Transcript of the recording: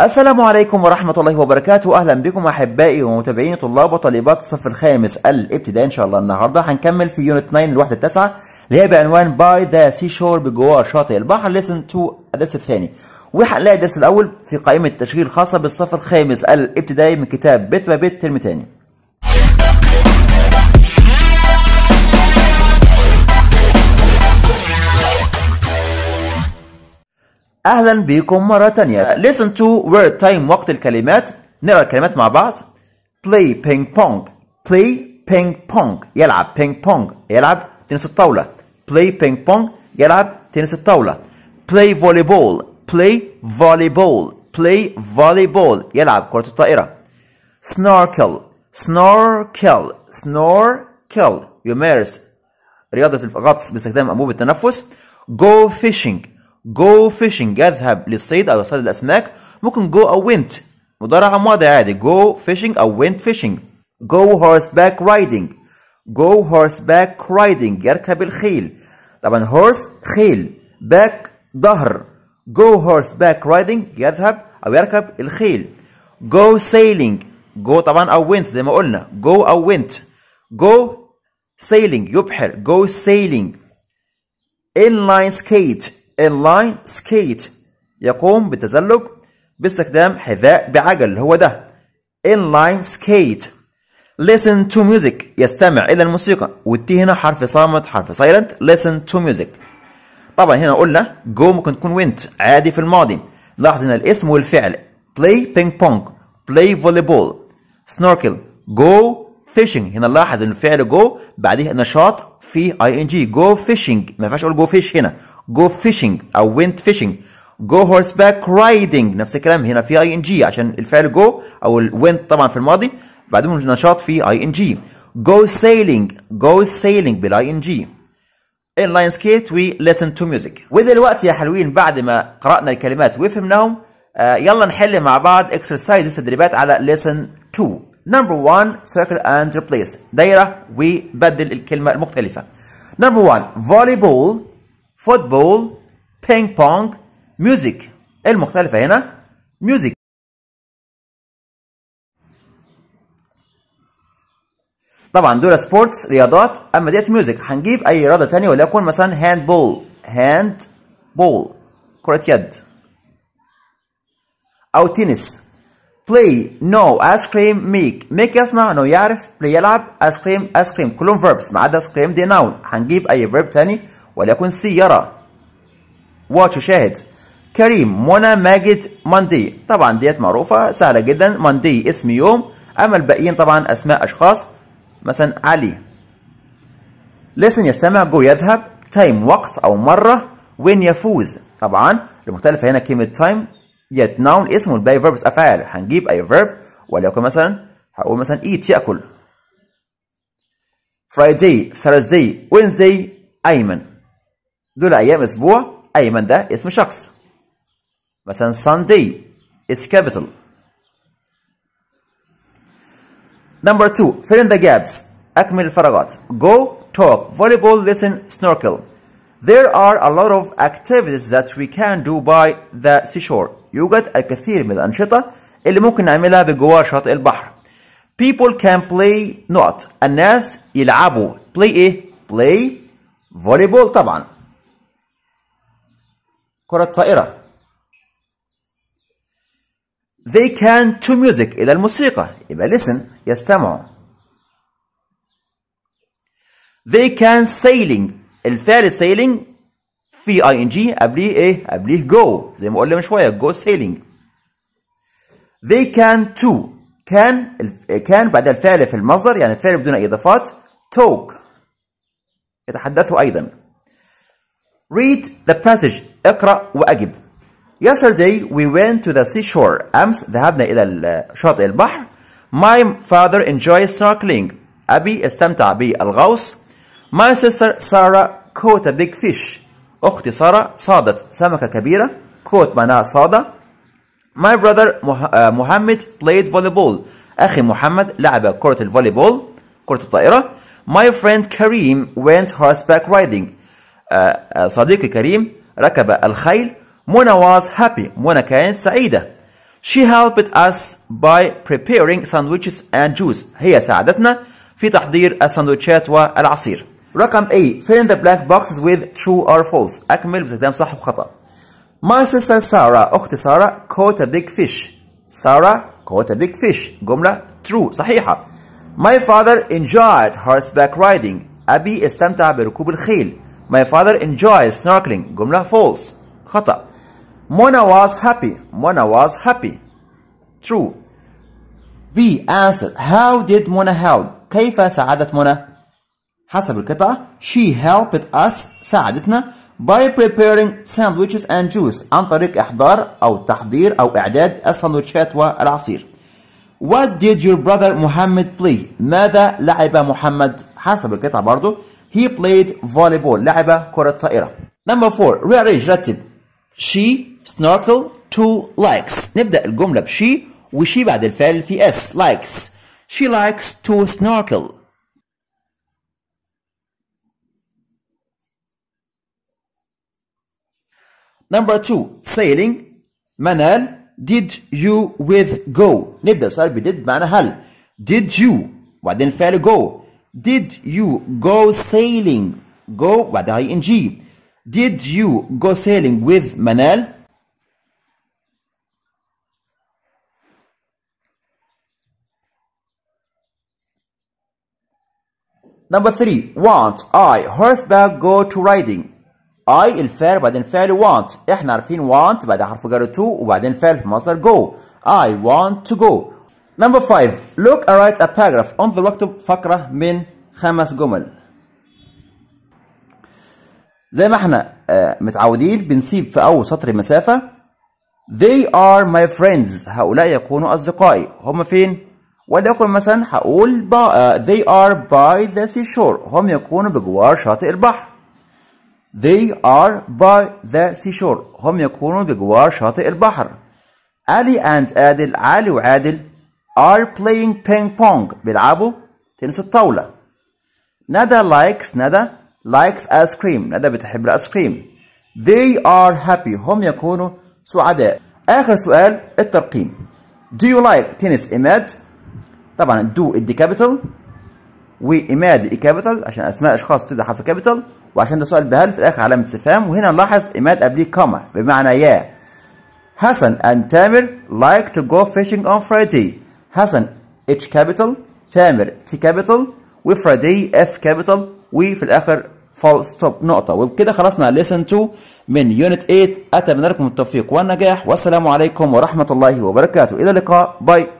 السلام عليكم ورحمة الله وبركاته أهلا بكم أحبائي ومتابعين طلاب وطالبات الصف الخامس الابتدائي إن شاء الله النهاردة هنكمل في يونت 9 الوحدة التاسعة اللي هي بعنوان باي ذا سي شور بجوار شاطئ البحر ليسن تو الدرس الثاني وهنلاقي الدرس الأول في قائمة التشغيل الخاصة بالصف الخامس الابتدائي من كتاب بيت بيت ترم تاني أهلا بكم مرة تانية Listen to word time وقت الكلمات نرى الكلمات مع بعض Play ping pong Play ping pong يلعب ping pong يلعب تنس الطاولة Play ping pong يلعب تنس الطاولة Play volleyball Play volleyball Play volleyball يلعب كرة الطائرة Snorkel Snorkel Snorkel يمارس رياضة الغطس باستخدام أنبوب التنفس Go fishing جو فيشنج اذهب للصيد او اصطاد الاسماك ممكن جو او وينت مضارع ماضي عادي جو فيشنج او وينت فيشنج جو هورس باك رايدنج جو هورس باك رايدنج يركب الخيل طبعا هورس خيل باك ظهر جو هورس باك رايدنج يذهب او يركب الخيل جو سيلينج جو طبعا او وينت زي ما قلنا جو او وينت جو سيلينج يبحر جو سيلينج ان لاين سكيت انلاين skate يقوم بالتزلج باستخدام حذاء بعجل هو ده انلاين skate listen to music يستمع الى الموسيقى والتي هنا حرف صامت حرف سايلنت listen to music طبعا هنا قلنا جو ممكن تكون وينت عادي في الماضي لاحظ هنا الاسم والفعل play ping pong play volleyball snorkel go فيشنج هنا نلاحظ ان الفعل جو بعديه نشاط في اي ان جي جو فيشنج ما ينفعش اقول جو فيش هنا جو فيشنج او وينت فيشنج جو هورس باك رايدنج نفس الكلام هنا في اي ان جي عشان الفعل جو او الوينت طبعا في الماضي بعدهم نشاط في اي ان جي جو سيلينج جو سيلينج بالاي ان جي ان لاين سكيت وي ليسن تو ميوزك ودلوقتي يا حلوين بعد ما قرانا الكلمات وفهمناهم آه، يلا نحل مع بعض اكسرسايز تدريبات على ليسن 2 نمبر 1 سيركل اند ريبليس دايره وبدل الكلمه المختلفه نمبر 1 فولي بول فوتبول بينج بونج ميوزك المختلفه هنا ميوزك طبعا دول سبورتس رياضات اما ديت ميوزك هنجيب اي رياضه ثانيه وليكن مثلا هاند بول هاند بول كره يد او تنس play no ice cream make make يصنع انه يعرف play يلعب ايس كريم ايس كريم كلهم verbs ما عدا ايس كريم دي noun هنجيب اي فيرب تاني وليكن سي يرى واتش شاهد كريم منى ماجد ماندي طبعا ديت معروفه سهله جدا ماندي اسم يوم اما الباقيين طبعا اسماء اشخاص مثلا علي لسن يستمع جو يذهب تايم وقت او مره وين يفوز طبعا المختلفه هنا كلمه تايم يت ناون اسم والباقي فيربس افعال هنجيب اي فيرب وليكن مثلا هقول مثلا ايت ياكل فرايداي ثرزداي وينزداي ايمن دول ايام اسبوع ايمن ده اسم شخص مثلا ساندي is كابيتال نمبر 2 فيل ان ذا جابس اكمل الفراغات جو توك فولي بول ليسن سنوركل there are a lot of activities that we can do by the seashore يوجد الكثير من الأنشطة اللي ممكن نعملها بجوار شاطئ البحر people can play not الناس يلعبوا play ايه play volleyball طبعا كرة طائرة they can to music إلى الموسيقى يبقى listen يستمعوا they can sailing الفعل sailing في اي ان جي قبليه ايه قبليه جو زي ما قلنا من شويه جو سيلينج they can to كان كان بعد الفعل في المصدر يعني الفعل بدون اي اضافات talk يتحدثوا ايضا read the passage اقرا واجب yesterday we went to the seashore امس ذهبنا الى شاطئ البحر my father enjoys snorkeling ابي استمتع بالغوص my sister Sarah caught a big fish أختي سارة صادت سمكة كبيرة كوت معناها صادة My brother محمد آه، played volleyball أخي محمد لعب كرة الفوليبول كرة الطائرة My friend كريم went horseback riding آه، آه، صديقي كريم ركب الخيل منى was happy منى كانت سعيدة She helped us by preparing sandwiches and juice هي ساعدتنا في تحضير السندوتشات والعصير رقم A fill in the blank boxes with true or false أكمل باستخدام صح وخطأ My sister Sarah أختي سارة caught a big fish Sarah caught a big fish جملة true صحيحة My father enjoyed horseback riding أبي استمتع بركوب الخيل My father enjoyed snorkeling جملة false خطأ Mona was happy Mona was happy true B answer How did Mona help كيف ساعدت Mona حسب القطعة she helped us ساعدتنا by preparing sandwiches and juice عن طريق إحضار أو تحضير أو إعداد السندوتشات والعصير What did your brother محمد play ماذا لعب محمد حسب القطعة برضو he played volleyball لعب كرة طائرة Number four rearrange رتب she snorkel to likes نبدأ الجملة بشي وشي بعد الفعل في s likes she likes to snorkel Number two sailing Manel, did you with go نبدأ صار ب did هل did you وبعدين فعل go did you go sailing go بعدها ing did you go sailing with Manel? Number three, want I horseback go to riding? اي الفعل وبعدين فعل want احنا عارفين want بعد حرف جر تو وبعدين فعل في مصدر جو I want to go number 5 look and write a paragraph انظر واكتب فقرة من خمس جمل زي ما احنا آه، متعودين بنسيب في اول سطر مسافة they are my friends هؤلاء يكونوا اصدقائي هم فين وليكن مثلا هقول آه، they are by the seashore هم يكونوا بجوار شاطئ البحر They are by the seashore هم يكونون بجوار شاطئ البحر علي and عادل علي وعادل are playing ping pong بيلعبوا تنس الطاولة ندى likes ندى likes ice cream ندى بتحب الايس كريم They are happy هم يكونوا سعداء آخر سؤال الترقيم Do you like tennis Imad? طبعا do و كابيتال وإماد capital عشان أسماء أشخاص تبدأ حرف كابيتال وعشان ده سؤال بهل في الاخر علامه استفهام وهنا نلاحظ ايماد قبليه كما بمعنى يا حسن and تامر like to go fishing on Friday حسن H capital تامر T capital وفريدي F capital وفي الاخر فول ستوب نقطه وبكده خلصنا ليسن 2 من يونت 8 اتمنى لكم التوفيق والنجاح والسلام عليكم ورحمه الله وبركاته الى اللقاء باي